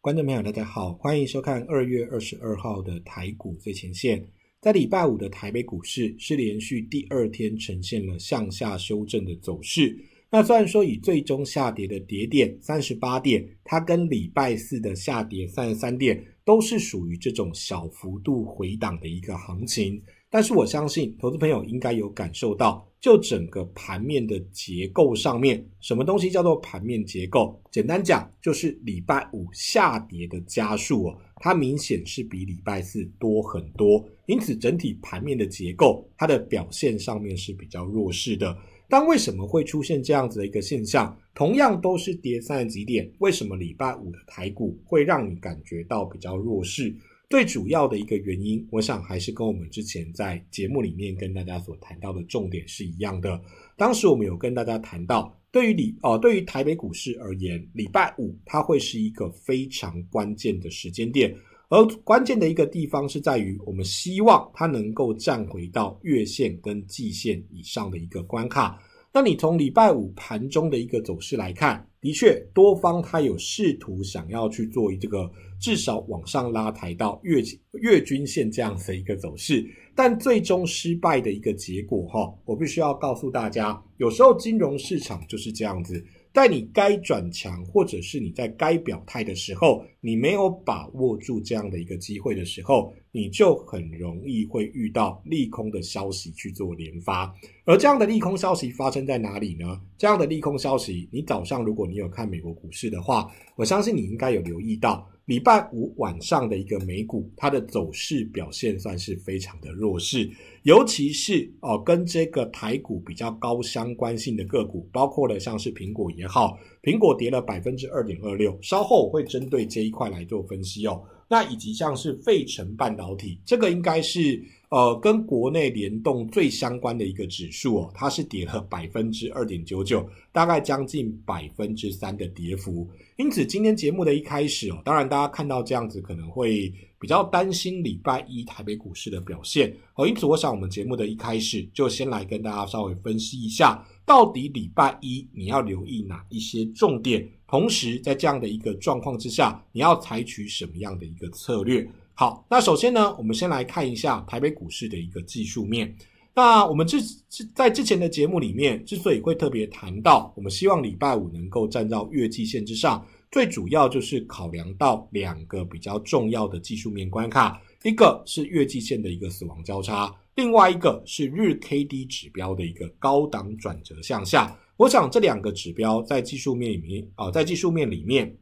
观众朋友，大家好，欢迎收看二月二十二号的台股最前线。在礼拜五的台北股市是连续第二天呈现了向下修正的走势。那虽然说以最终下跌的跌点三十八点，它跟礼拜四的下跌三十三点，都是属于这种小幅度回档的一个行情。但是我相信，投资朋友应该有感受到，就整个盘面的结构上面，什么东西叫做盘面结构？简单讲，就是礼拜五下跌的加速哦，它明显是比礼拜四多很多，因此整体盘面的结构，它的表现上面是比较弱势的。但为什么会出现这样子的一个现象？同样都是跌三十几点，为什么礼拜五的台股会让你感觉到比较弱势？最主要的一个原因，我想还是跟我们之前在节目里面跟大家所谈到的重点是一样的。当时我们有跟大家谈到，对于礼哦，对于台北股市而言，礼拜五它会是一个非常关键的时间点。而关键的一个地方是在于，我们希望它能够站回到月线跟季线以上的一个关卡。那你从礼拜五盘中的一个走势来看，的确多方它有试图想要去做这个。至少往上拉抬到月月均线这样的一个走势，但最终失败的一个结果哈，我必须要告诉大家，有时候金融市场就是这样子，在你该转强或者是你在该表态的时候，你没有把握住这样的一个机会的时候，你就很容易会遇到利空的消息去做连发，而这样的利空消息发生在哪里呢？这样的利空消息，你早上如果你有看美国股市的话，我相信你应该有留意到。礼拜五晚上的一个美股，它的走势表现算是非常的弱势，尤其是哦跟这个台股比较高相关性的个股，包括了像是苹果也好，苹果跌了百分之二点二六，稍后会针对这一块来做分析哦。那以及像是费城半导体，这个应该是。呃，跟国内联动最相关的一个指数哦，它是跌了百分之二点九九，大概将近百分之三的跌幅。因此，今天节目的一开始哦，当然大家看到这样子，可能会比较担心礼拜一台北股市的表现哦。因此，我想我们节目的一开始就先来跟大家稍微分析一下，到底礼拜一你要留意哪一些重点，同时在这样的一个状况之下，你要采取什么样的一个策略。好，那首先呢，我们先来看一下台北股市的一个技术面。那我们之之在之前的节目里面，之所以会特别谈到，我们希望礼拜五能够站到月季线之上，最主要就是考量到两个比较重要的技术面关卡，一个是月季线的一个死亡交叉，另外一个是日 K D 指标的一个高档转折向下。我想这两个指标在技术面里面啊，在技术面里面。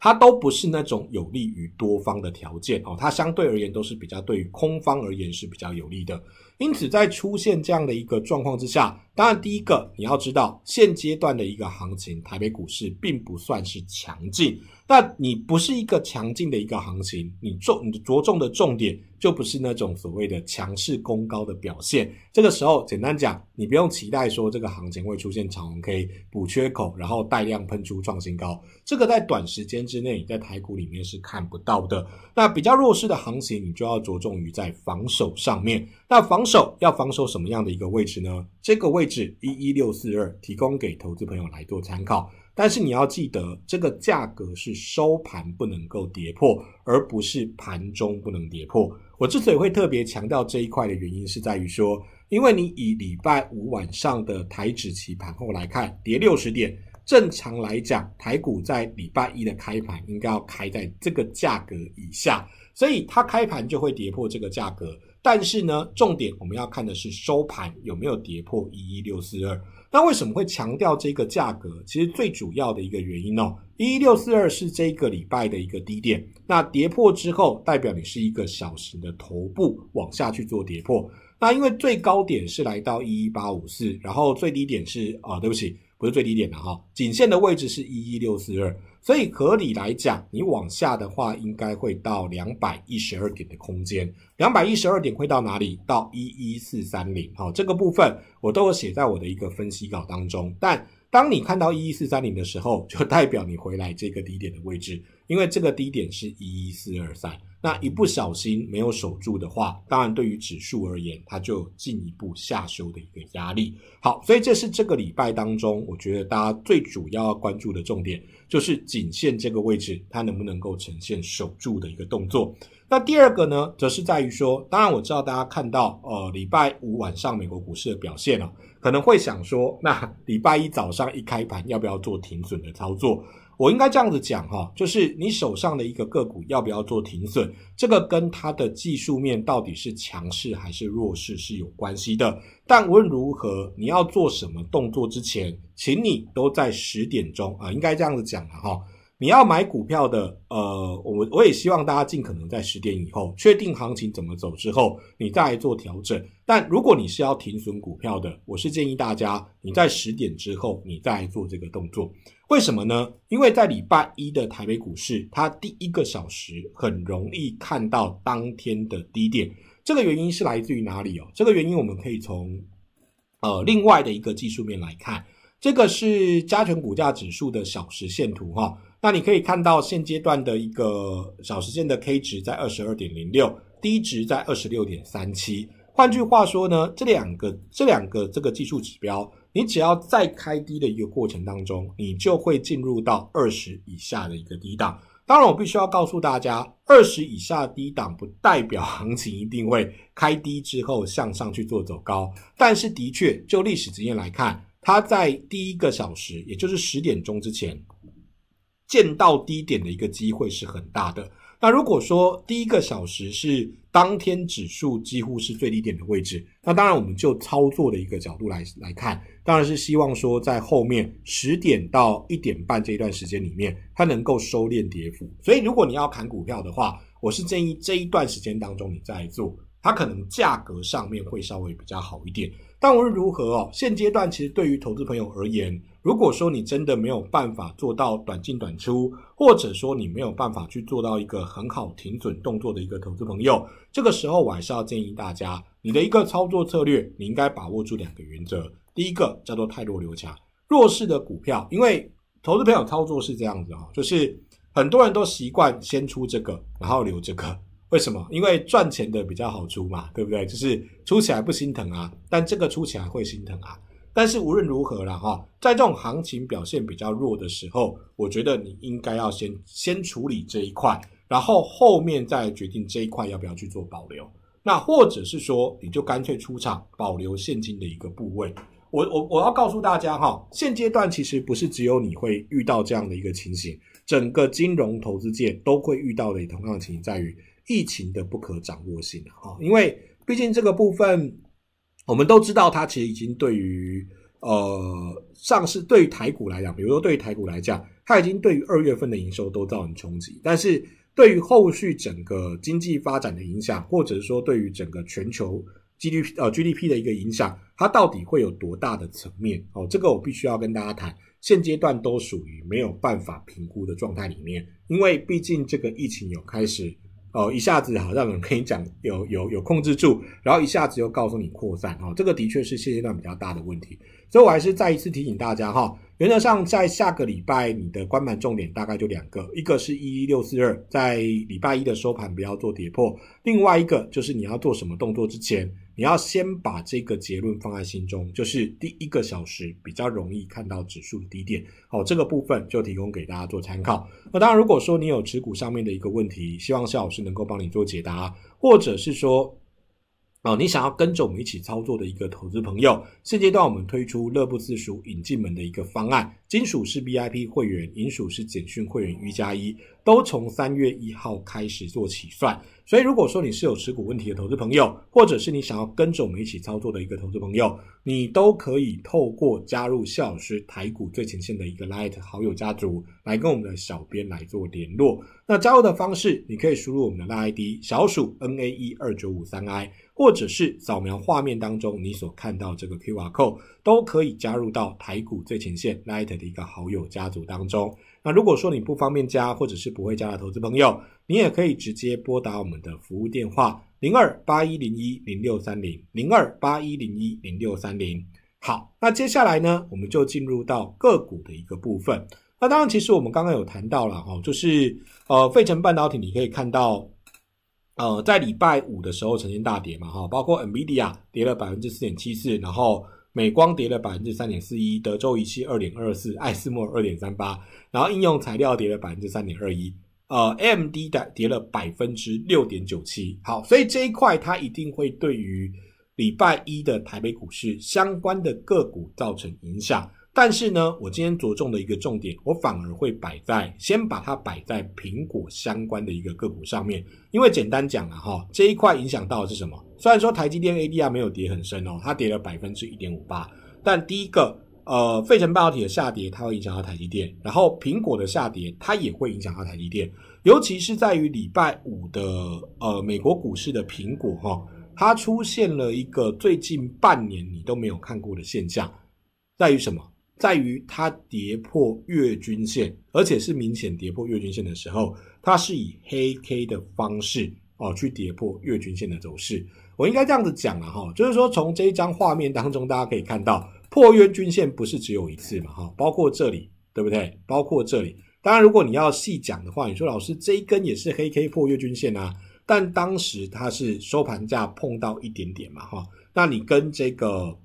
它都不是那种有利于多方的条件哦，它相对而言都是比较对于空方而言是比较有利的，因此在出现这样的一个状况之下，当然第一个你要知道现阶段的一个行情，台北股市并不算是强劲。那你不是一个强劲的一个行情，你重你着重的重点就不是那种所谓的强势攻高的表现。这个时候，简单讲，你不用期待说这个行情会出现长红，可以补缺口，然后带量喷出创新高，这个在短时间之内你在台股里面是看不到的。那比较弱势的行情，你就要着重于在防守上面。那防守要防守什么样的一个位置呢？这个位置一一六四二，提供给投资朋友来做参考。但是你要记得，这个价格是收盘不能够跌破，而不是盘中不能跌破。我之所以会特别强调这一块的原因，是在于说，因为你以礼拜五晚上的台指期盘后来看跌六十点，正常来讲，台股在礼拜一的开盘应该要开在这个价格以下，所以它开盘就会跌破这个价格。但是呢，重点我们要看的是收盘有没有跌破一一六四二。那为什么会强调这个价格？其实最主要的一个原因哦，一一六四二是这个礼拜的一个低点。那跌破之后，代表你是一个小时的头部往下去做跌破。那因为最高点是来到一一八五四，然后最低点是啊，对不起，不是最低点了哈，颈线的位置是一一六四二。所以合理来讲，你往下的话，应该会到两百一十二点的空间，两百一十二点会到哪里？到一一四三零。好，这个部分我都有写在我的一个分析稿当中。但当你看到一一四三零的时候，就代表你回来这个低点的位置。因为这个低点是一一四二三，那一不小心没有守住的话，当然对于指数而言，它就进一步下修的一个压力。好，所以这是这个礼拜当中，我觉得大家最主要关注的重点，就是颈线这个位置它能不能够呈现守住的一个动作。那第二个呢，则是在于说，当然我知道大家看到呃礼拜五晚上美国股市的表现了，可能会想说，那礼拜一早上一开盘要不要做停损的操作？我应该这样子讲哈，就是你手上的一个个股要不要做停损，这个跟它的技术面到底是强势还是弱势是有关系的。但无论如何，你要做什么动作之前，请你都在十点钟啊，应该这样子讲了哈。你要买股票的，呃，我我也希望大家尽可能在十点以后确定行情怎么走之后，你再来做调整。但如果你是要停损股票的，我是建议大家你在十点之后你再做这个动作。为什么呢？因为在礼拜一的台北股市，它第一个小时很容易看到当天的低点。这个原因是来自于哪里哦？这个原因我们可以从，呃，另外的一个技术面来看。这个是加权股价指数的小时线图哈。那你可以看到现阶段的一个小时线的 K 值在二十二点零六，低值在二十六点三七。换句话说呢，这两个这两个这个技术指标。你只要再开低的一个过程当中，你就会进入到二十以下的一个低档。当然，我必须要告诉大家，二十以下低档不代表行情一定会开低之后向上去做走高。但是，的确，就历史经验来看，它在第一个小时，也就是十点钟之前见到低点的一个机会是很大的。那如果说第一个小时是，当天指数几乎是最低点的位置，那当然我们就操作的一个角度来来看，当然是希望说在后面十点到一点半这一段时间里面，它能够收敛跌幅。所以如果你要砍股票的话，我是建议这一段时间当中你再做，它可能价格上面会稍微比较好一点。但无论如何哦，现阶段其实对于投资朋友而言，如果说你真的没有办法做到短进短出，或者说你没有办法去做到一个很好停准动作的一个投资朋友，这个时候我还是要建议大家，你的一个操作策略，你应该把握住两个原则。第一个叫做泰弱留强，弱势的股票，因为投资朋友操作是这样子哈，就是很多人都习惯先出这个，然后留这个。为什么？因为赚钱的比较好出嘛，对不对？就是出起来不心疼啊，但这个出起来会心疼啊。但是无论如何了哈，在这种行情表现比较弱的时候，我觉得你应该要先先处理这一块，然后后面再决定这一块要不要去做保留。那或者是说，你就干脆出场保留现金的一个部位。我我我要告诉大家哈，现阶段其实不是只有你会遇到这样的一个情形，整个金融投资界都会遇到的同样情形，在于。疫情的不可掌握性啊，因为毕竟这个部分，我们都知道它其实已经对于呃上市对于台股来讲，比如说对于台股来讲，它已经对于二月份的营收都造成冲击。但是，对于后续整个经济发展的影响，或者是说对于整个全球 G D P 呃 G D P 的一个影响，它到底会有多大的层面？哦，这个我必须要跟大家谈。现阶段都属于没有办法评估的状态里面，因为毕竟这个疫情有开始。哦，一下子哈，让人跟你讲有有有控制住，然后一下子又告诉你扩散哦，这个的确是信息量比较大的问题，所以我还是再一次提醒大家哈，原则上在下个礼拜你的关盘重点大概就两个，一个是一一六四二在礼拜一的收盘不要做跌破，另外一个就是你要做什么动作之前。你要先把这个结论放在心中，就是第一个小时比较容易看到指数的低点，好，这个部分就提供给大家做参考。那当然，如果说你有持股上面的一个问题，希望夏老师能够帮你做解答，或者是说，哦，你想要跟着我们一起操作的一个投资朋友，现阶段我们推出乐不思蜀引进门的一个方案。金属是 v i p 会员，银属是简讯会员，一加一都从三月一号开始做起算。所以，如果说你是有持股问题的投资朋友，或者是你想要跟着我们一起操作的一个投资朋友，你都可以透过加入谢老师台股最前线的一个 Light 好友家族，来跟我们的小编来做联络。那加入的方式，你可以输入我们的 Light ID 小鼠 NAE 二九五三 I，或者是扫描画面当中你所看到这个 QR Code，都可以加入到台股最前线 Light。的一个好友家族当中，那如果说你不方便加或者是不会加的投资朋友，你也可以直接拨打我们的服务电话零二八一零一零六三零零二八一零一零六三零。好，那接下来呢，我们就进入到个股的一个部分。那当然，其实我们刚刚有谈到了哈，就是呃，费城半导体，你可以看到，呃，在礼拜五的时候呈现大跌嘛哈，包括 NVIDIA 跌了百分之四点七四，然后。美光跌了百分之三点四一，德州仪器二点二四，爱莫尔二点三八，然后应用材料跌了百分之三点二一，呃，M D 的跌了百分之六点九七。好，所以这一块它一定会对于礼拜一的台北股市相关的个股造成影响。但是呢，我今天着重的一个重点，我反而会摆在先把它摆在苹果相关的一个个股上面，因为简单讲了哈，这一块影响到的是什么？虽然说台积电 ADR 没有跌很深哦，它跌了百分之一点五八，但第一个呃，费城半导体的下跌它会影响到台积电，然后苹果的下跌它也会影响到台积电，尤其是在于礼拜五的呃美国股市的苹果哈，它出现了一个最近半年你都没有看过的现象，在于什么？在于它跌破月均线，而且是明显跌破月均线的时候，它是以黑 K 的方式哦去跌破月均线的走势。我应该这样子讲了哈，就是说从这一张画面当中，大家可以看到破月均线不是只有一次嘛哈，包括这里对不对？包括这里。当然，如果你要细讲的话，你说老师这一根也是黑 K 破月均线啊，但当时它是收盘价碰到一点点嘛哈，那你跟这个。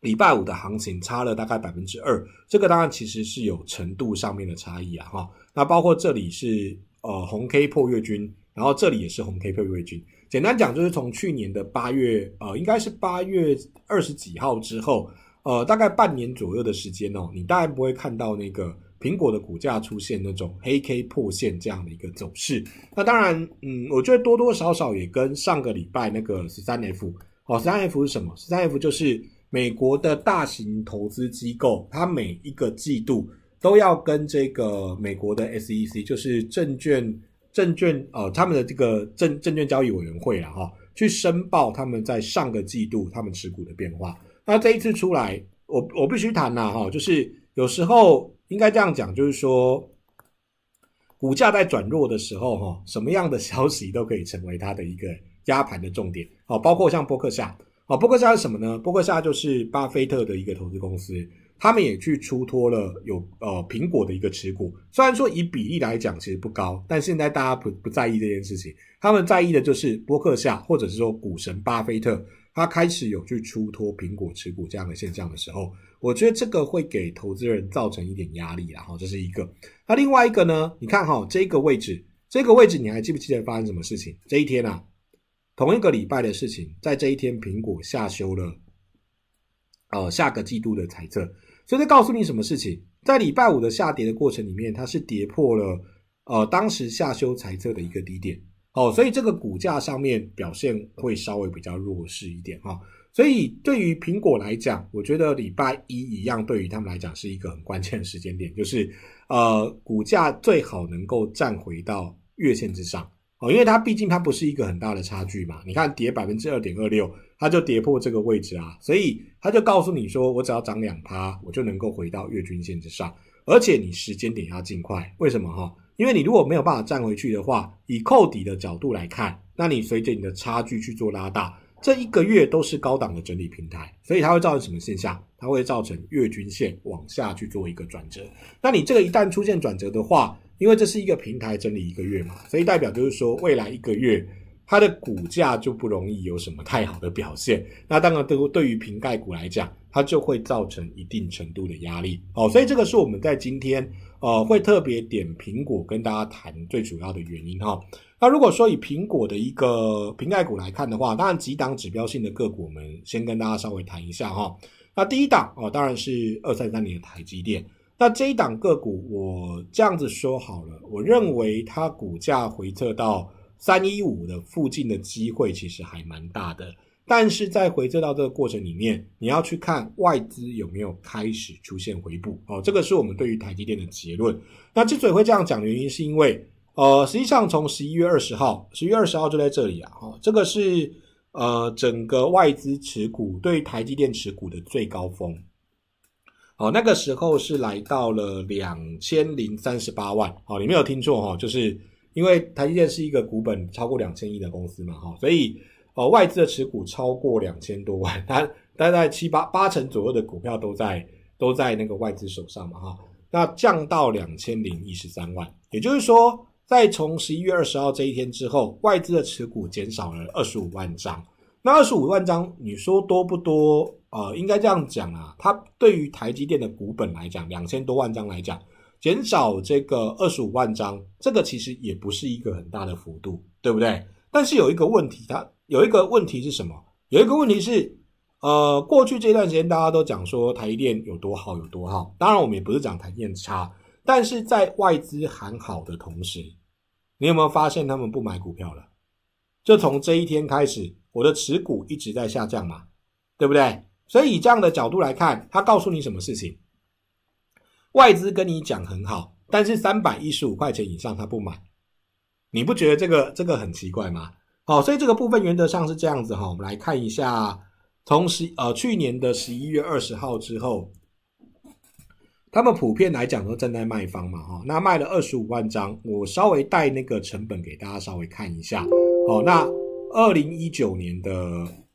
礼拜五的行情差了大概百分之二，这个当然其实是有程度上面的差异啊，哈。那包括这里是呃红 K 破月均，然后这里也是红 K 破月均。简单讲就是从去年的八月呃，应该是八月二十几号之后，呃，大概半年左右的时间哦，你大概不会看到那个苹果的股价出现那种黑 K 破线这样的一个走势。那当然，嗯，我觉得多多少少也跟上个礼拜那个十三 F 哦，十三 F 是什么？十三 F 就是。美国的大型投资机构，它每一个季度都要跟这个美国的 SEC，就是证券证券呃，他们的这个证证券交易委员会了哈，去申报他们在上个季度他们持股的变化。那这一次出来，我我必须谈了哈，就是有时候应该这样讲，就是说股价在转弱的时候哈，什么样的消息都可以成为它的一个压盘的重点，好，包括像波克夏。好，波克夏是什么呢？波克夏就是巴菲特的一个投资公司，他们也去出脱了有呃苹果的一个持股，虽然说以比例来讲其实不高，但现在大家不不在意这件事情，他们在意的就是波克夏或者是说股神巴菲特他开始有去出脱苹果持股这样的现象的时候，我觉得这个会给投资人造成一点压力，然后这是一个。那另外一个呢？你看哈，这个位置，这个位置你还记不记得发生什么事情？这一天啊。同一个礼拜的事情，在这一天，苹果下修了，呃，下个季度的猜测，所以这告诉你什么事情，在礼拜五的下跌的过程里面，它是跌破了，呃，当时下修猜测的一个低点，哦，所以这个股价上面表现会稍微比较弱势一点哈，所以对于苹果来讲，我觉得礼拜一一样，对于他们来讲是一个很关键的时间点，就是呃，股价最好能够站回到月线之上。哦，因为它毕竟它不是一个很大的差距嘛，你看跌百分之二点二六，它就跌破这个位置啊，所以它就告诉你说，我只要涨两趴，我就能够回到月均线之上，而且你时间点要尽快，为什么哈？因为你如果没有办法站回去的话，以扣底的角度来看，那你随着你的差距去做拉大，这一个月都是高档的整理平台，所以它会造成什么现象？它会造成月均线往下去做一个转折，那你这个一旦出现转折的话。因为这是一个平台整理一个月嘛，所以代表就是说未来一个月它的股价就不容易有什么太好的表现。那当然，对对于瓶盖股来讲，它就会造成一定程度的压力。哦，所以这个是我们在今天呃会特别点苹果跟大家谈最主要的原因哈。那如果说以苹果的一个瓶盖股来看的话，当然几档指标性的个股，我们先跟大家稍微谈一下哈。那第一档哦，当然是二三三零的台积电。那这一档个股，我这样子说好了，我认为它股价回撤到三一五的附近的机会其实还蛮大的，但是在回撤到这个过程里面，你要去看外资有没有开始出现回补哦。这个是我们对于台积电的结论。那之所以会这样讲的原因，是因为呃，实际上从十一月二十号，十一月二十号就在这里啊，哦，这个是呃整个外资持股对台积电持股的最高峰。哦，那个时候是来到了两千零三十八万。哦，你没有听错哈，就是因为台积电是一个股本超过两千亿的公司嘛，哈，所以呃外资的持股超过两千多万，它 大概七八八成左右的股票都在都在那个外资手上嘛，哈。那降到两千零一十三万，也就是说，在从十一月二十号这一天之后，外资的持股减少了二十五万张。那二十五万张，你说多不多？呃，应该这样讲啊，它对于台积电的股本来讲，两千多万张来讲，减少这个二十五万张，这个其实也不是一个很大的幅度，对不对？但是有一个问题，它有一个问题是什么？有一个问题是，呃，过去这段时间大家都讲说台积电有多好有多好，当然我们也不是讲台积电差，但是在外资喊好的同时，你有没有发现他们不买股票了？就从这一天开始，我的持股一直在下降嘛，对不对？所以以这样的角度来看，他告诉你什么事情？外资跟你讲很好，但是三百一十五块钱以上他不买，你不觉得这个这个很奇怪吗？好，所以这个部分原则上是这样子哈。我们来看一下，从十呃去年的十一月二十号之后，他们普遍来讲都站在卖方嘛哈。那卖了二十五万张，我稍微带那个成本给大家稍微看一下。好，那二零一九年的。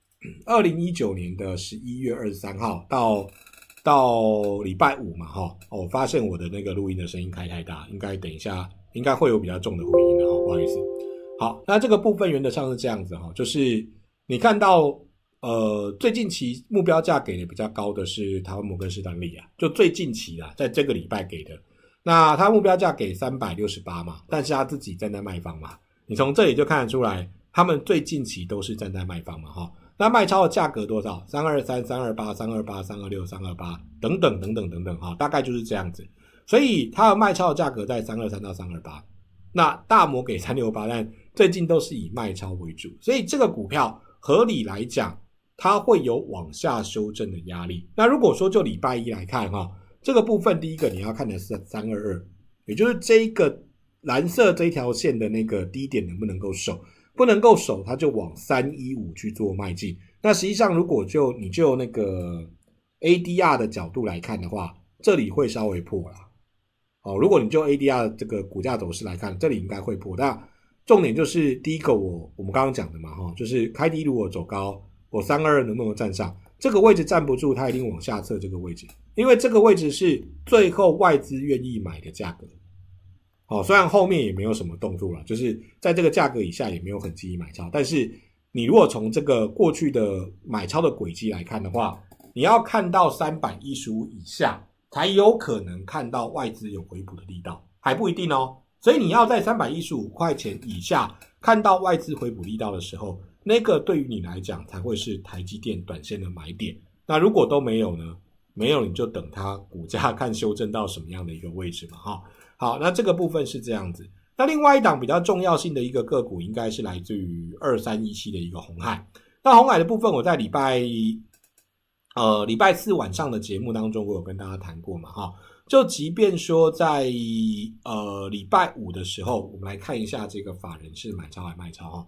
二零一九年的十一月二十三号到到礼拜五嘛，哈，我发现我的那个录音的声音开太大，应该等一下应该会有比较重的回音的，哈，不好意思。好，那这个部分原则上是这样子，哈，就是你看到呃最近期目标价给的比较高的是台湾摩根士丹利啊，就最近期啊，在这个礼拜给的，那它目标价给三百六十八嘛，但是他自己站在卖方嘛，你从这里就看得出来，他们最近期都是站在卖方嘛，哈。那卖超的价格多少？三二三、三二八、三二八、三二六、三二八，等等等等等等，哈，大概就是这样子。所以它的卖超的价格在三二三到三二八。那大摩给三六八，但最近都是以卖超为主，所以这个股票合理来讲，它会有往下修正的压力。那如果说就礼拜一来看，哈，这个部分第一个你要看的是三二二，也就是这个蓝色这条线的那个低点能不能够守？不能够守，它就往三一五去做迈进。那实际上，如果就你就那个 ADR 的角度来看的话，这里会稍微破了。哦，如果你就 ADR 这个股价走势来看，这里应该会破。那重点就是第一个，我我们刚刚讲的嘛，哈，就是开低如果走高，我三二二能不能站上这个位置？站不住，它一定往下测这个位置，因为这个位置是最后外资愿意买的价格。哦，虽然后面也没有什么动作了，就是在这个价格以下也没有很积极买超。但是你如果从这个过去的买超的轨迹来看的话，你要看到三百一十五以下才有可能看到外资有回补的力道，还不一定哦。所以你要在三百一十五块钱以下看到外资回补力道的时候，那个对于你来讲才会是台积电短线的买点。那如果都没有呢？没有你就等它股价 看修正到什么样的一个位置嘛，哈。好，那这个部分是这样子。那另外一档比较重要性的一个个股，应该是来自于二三一七的一个红海。那红海的部分，我在礼拜呃礼拜四晚上的节目当中，我有跟大家谈过嘛，哈。就即便说在呃礼拜五的时候，我们来看一下这个法人是买超还卖超哈。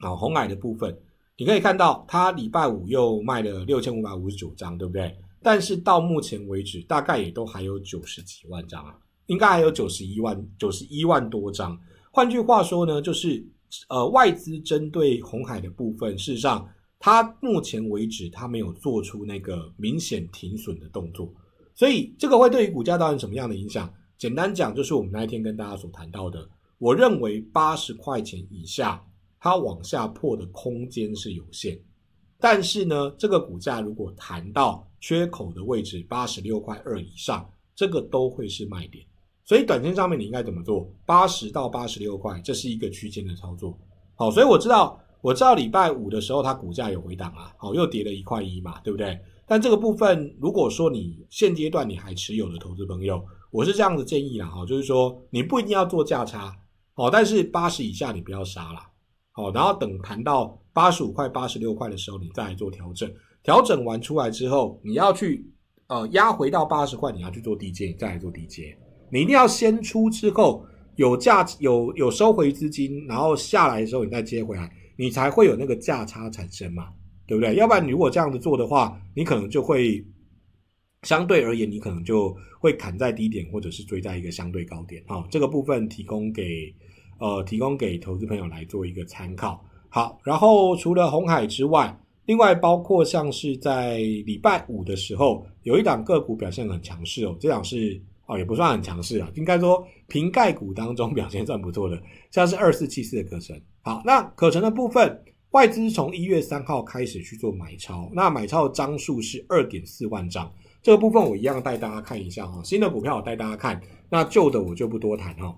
好，红海的部分，你可以看到它礼拜五又卖了六千五百五十九张，对不对？但是到目前为止，大概也都还有九十几万张啊，应该还有九十一万、九十一万多张。换句话说呢，就是呃，外资针对红海的部分，事实上它目前为止它没有做出那个明显停损的动作，所以这个会对于股价造成什么样的影响？简单讲，就是我们那一天跟大家所谈到的，我认为八十块钱以下，它往下破的空间是有限。但是呢，这个股价如果谈到缺口的位置八十六块二以上，这个都会是卖点。所以短线上面你应该怎么做？八十到八十六块，这是一个区间的操作。好，所以我知道，我知道礼拜五的时候它股价有回档啊，好，又跌了一块一嘛，对不对？但这个部分，如果说你现阶段你还持有的投资朋友，我是这样的建议啦，哈，就是说你不一定要做价差，好，但是八十以下你不要杀了。好，然后等盘到八十五块、八十六块的时候，你再来做调整。调整完出来之后，你要去呃压回到八十块，你要去做低阶，你再来做低阶。你一定要先出之后有价有有收回资金，然后下来的时候你再接回来，你才会有那个价差产生嘛，对不对？要不然你如果这样子做的话，你可能就会相对而言，你可能就会砍在低点，或者是追在一个相对高点。好，这个部分提供给。呃，提供给投资朋友来做一个参考。好，然后除了红海之外，另外包括像是在礼拜五的时候，有一档个股表现很强势哦。这档是哦，也不算很强势啊，应该说平盖股当中 表现算不错的，像是二四七四的可成。好，那可成的部分，外资从一月三号开始去做买超，那买超的张数是二点四万张。这个部分我一样带大家看一下哈，新的股票我带大家看，那旧的我就不多谈哈。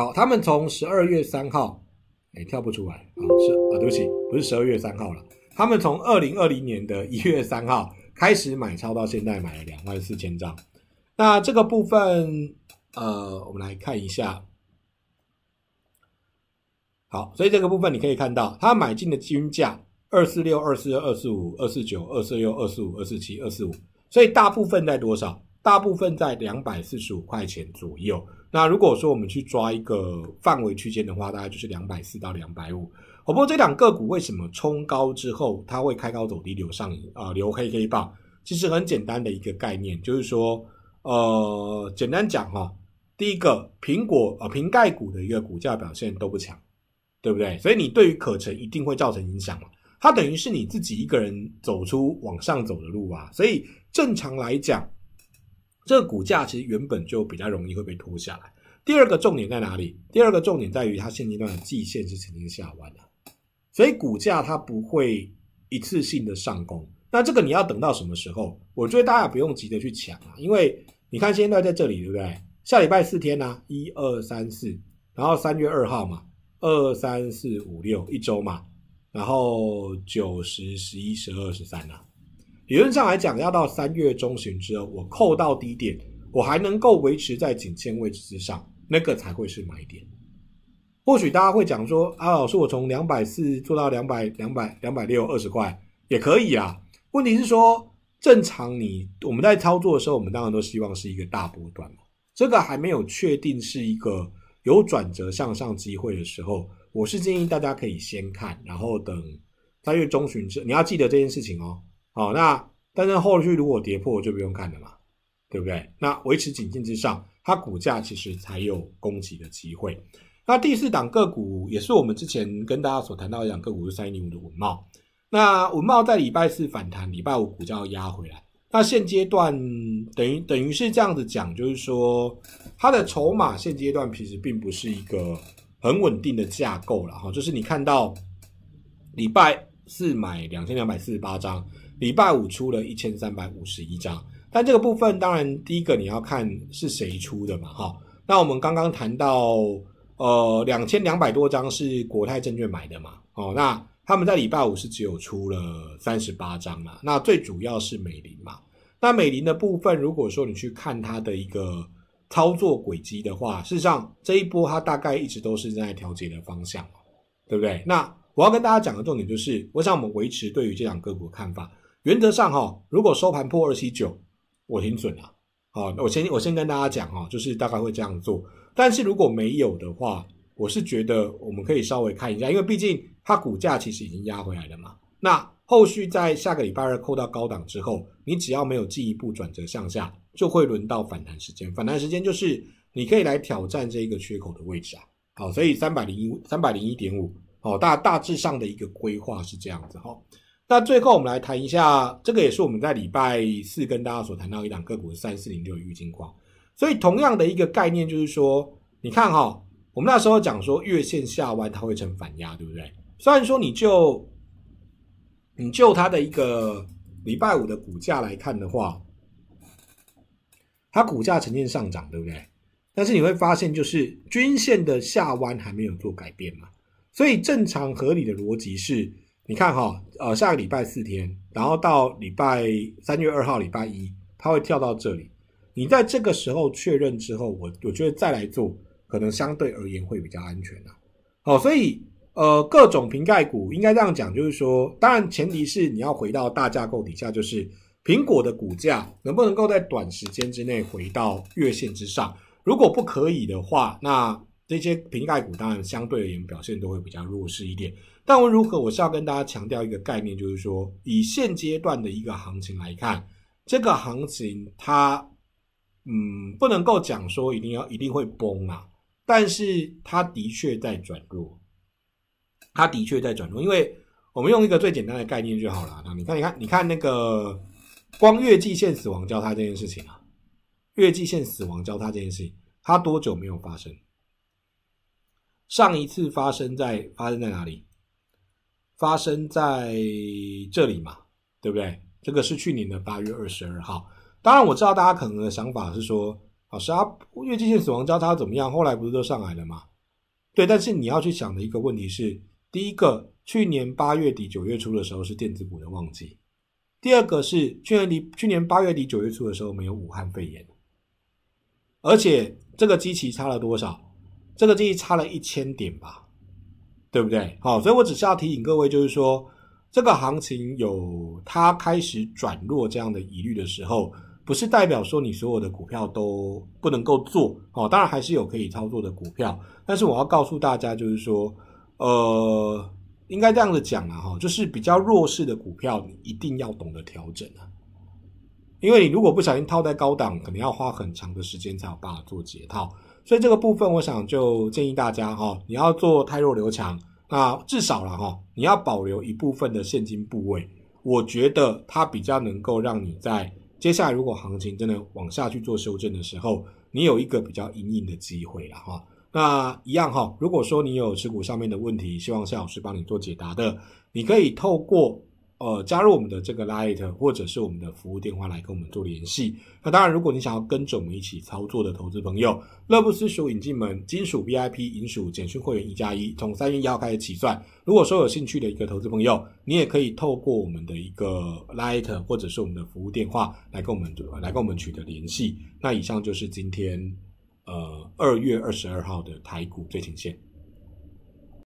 好，他们从十二月三号，哎，跳不出来。啊，是啊，对不起，不是十二月三号了。他们从二零二零年的一月三号开始买超，到现在买了两万四千张。那这个部分，呃，我们来看一下。好，所以这个部分你可以看到，他买进的均价二四六、二四二、四五、二四九、二四六、二四五、二四七、二四五，所以大部分在多少？大部分在两百四十五块钱左右。那如果说我们去抓一个范围区间的话，大概就是两百四到两百五。不过这两个股为什么冲高之后它会开高走低，留上啊留黑黑棒？其实很简单的一个概念，就是说，呃，简单讲哈，第一个苹果呃平盖股的一个股价表现都不强，对不对？所以你对于可成一定会造成影响嘛？它等于是你自己一个人走出往上走的路啊，所以正常来讲。这个股价其实原本就比较容易会被拖下来。第二个重点在哪里？第二个重点在于它现阶段的季线是曾经下弯的，所以股价它不会一次性的上攻。那这个你要等到什么时候？我觉得大家不用急着去抢啊，因为你看现在在这里，对不对？下礼拜四天呢，一二三四，然后三月二号嘛，二三四五六一周嘛，然后九十十一十二十三啊。理论上来讲，要到三月中旬之后，我扣到低点，我还能够维持在颈线位置之上，那个才会是买点。或许大家会讲说：“阿老师，我从两百四做到两百、两百、两百六二十块也可以啊。”问题是说，正常你我们在操作的时候，我们当然都希望是一个大波段。这个还没有确定是一个有转折向上机会的时候，我是建议大家可以先看，然后等三月中旬之，你要记得这件事情哦。好，那但是后续如果跌破就不用看了嘛，对不对？那维持颈慎之上，它股价其实才有攻击的机会。那第四档个股也是我们之前跟大家所谈到，一档个股是三一零五的文茂。那文茂在礼拜四反弹，礼拜五股价压回来。那现阶段等于等于是这样子讲，就是说它的筹码现阶段其实并不是一个很稳定的架构了哈，就是你看到礼拜四买两千两百四十八张。礼拜五出了一千三百五十一张，但这个部分当然第一个你要看是谁出的嘛，哈。那我们刚刚谈到，呃，两千两百多张是国泰证券买的嘛，哦，那他们在礼拜五是只有出了三十八张嘛，那最主要是美林嘛。那美林的部分，如果说你去看它的一个操作轨迹的话，事实上这一波它大概一直都是在调节的方向，对不对？那我要跟大家讲的重点就是，我想我们维持对于这两个股的看法。原则上哈，如果收盘破二七九，我挺准的。好，我先我先跟大家讲哈，就是大概会这样做。但是如果没有的话，我是觉得我们可以稍微看一下，因为毕竟它股价其实已经压回来了嘛。那后续在下个礼拜二扣到高档之后，你只要没有进一步转折向下，就会轮到反弹时间。反弹时间就是你可以来挑战这个缺口的位置啊。好，所以三百零一三百零一点五，好，大大致上的一个规划是这样子哈。那最后，我们来谈一下，这个也是我们在礼拜四跟大家所谈到一档个股三四零六郁金矿。所以同样的一个概念就是说，你看哈，我们那时候讲说月线下弯它会成反压，对不对？虽然说你就你就它的一个礼拜五的股价来看的话，它股价呈现上涨，对不对？但是你会发现就是均线的下弯还没有做改变嘛，所以正常合理的逻辑是。你看哈，呃，下个礼拜四天，然后到礼拜三月二号礼拜一，它会跳到这里。你在这个时候确认之后，我我觉得再来做，可能相对而言会比较安全啊。好，所以呃，各种瓶盖股应该这样讲，就是说，当然前提是你要回到大架构底下，就是苹果的股价能不能够在短时间之内回到月线之上？如果不可以的话，那这些瓶盖股当然相对而言表现都会比较弱势一点。但无论如何，我是要跟大家强调一个概念，就是说，以现阶段的一个行情来看，这个行情它，嗯，不能够讲说一定要一定会崩啊，但是它的确在转弱，它的确在转弱。因为我们用一个最简单的概念就好了，那你看，你看，你看那个光月季线死亡交叉这件事情啊，月季线死亡交叉这件事情，它多久没有发生？上一次发生在发生在哪里？发生在这里嘛，对不对？这个是去年的八月二十二号。当然，我知道大家可能的想法是说：“老师啊，因为这死亡交叉怎么样？后来不是都上来了吗？”对，但是你要去想的一个问题是：第一个，去年八月底九月初的时候是电子股的旺季；第二个是去年底，去年八月底九月初的时候没有武汉肺炎，而且这个机器差了多少？这个机器差了一千点吧。对不对？好，所以我只是要提醒各位，就是说，这个行情有它开始转弱这样的疑虑的时候，不是代表说你所有的股票都不能够做。好，当然还是有可以操作的股票，但是我要告诉大家，就是说，呃，应该这样子讲嘛，哈，就是比较弱势的股票，你一定要懂得调整啊。因为你如果不小心套在高档，可能要花很长的时间才有办法做解套，所以这个部分我想就建议大家哈，你要做太弱流强，那至少了哈，你要保留一部分的现金部位，我觉得它比较能够让你在接下来如果行情真的往下去做修正的时候，你有一个比较隐隐的机会了哈。那一样哈，如果说你有持股上面的问题，希望夏老师帮你做解答的，你可以透过。呃，加入我们的这个 Light，或者是我们的服务电话来跟我们做联系。那当然，如果你想要跟着我们一起操作的投资朋友，乐不思蜀引进门，金属 VIP 银属简讯会员一加一，从三月一号开始起算。如果说有兴趣的一个投资朋友，你也可以透过我们的一个 Light，或者是我们的服务电话来跟我们来跟我们取得联系。那以上就是今天呃二月二十二号的台股最前线。